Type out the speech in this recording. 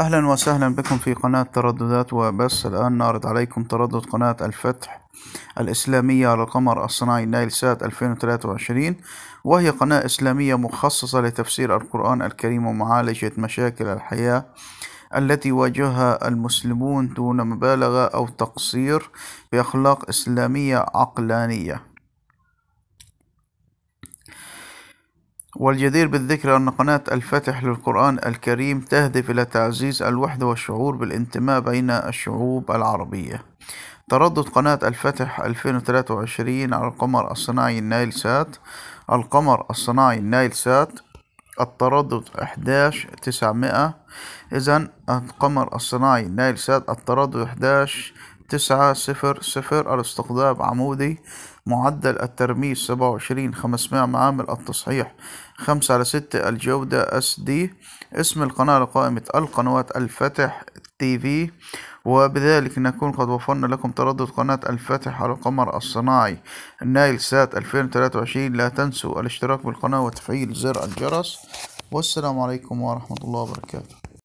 اهلا وسهلا بكم في قناة ترددات وبس الان نعرض عليكم تردد قناة الفتح الاسلامية على القمر الصناعي نايل سات 2023 وهي قناة اسلامية مخصصة لتفسير القرآن الكريم ومعالجة مشاكل الحياة التي واجهها المسلمون دون مبالغة او تقصير باخلاق اسلامية عقلانية والجدير بالذكر أن قناة الفتح للقرآن الكريم تهدف إلى تعزيز الوحدة والشعور بالانتماء بين الشعوب العربية تردد قناة الفتح 2023 على القمر الصناعي النايل سات القمر الصناعي النايل سات التردد 11900 900 إذا القمر الصناعي نايل سات التردد 11 تسعة صفر صفر على عمودي معدل الترميز سبعة وعشرين خمسمائة معامل التصحيح خمسة على ستة الجودة اس دي اسم القناة لقائمة القنوات الفتح تي في وبذلك نكون قد وفرنا لكم تردد قناة الفتح على القمر الصناعي النايل سات 2023 لا تنسوا الاشتراك بالقناة وتفعيل زر الجرس والسلام عليكم ورحمة الله وبركاته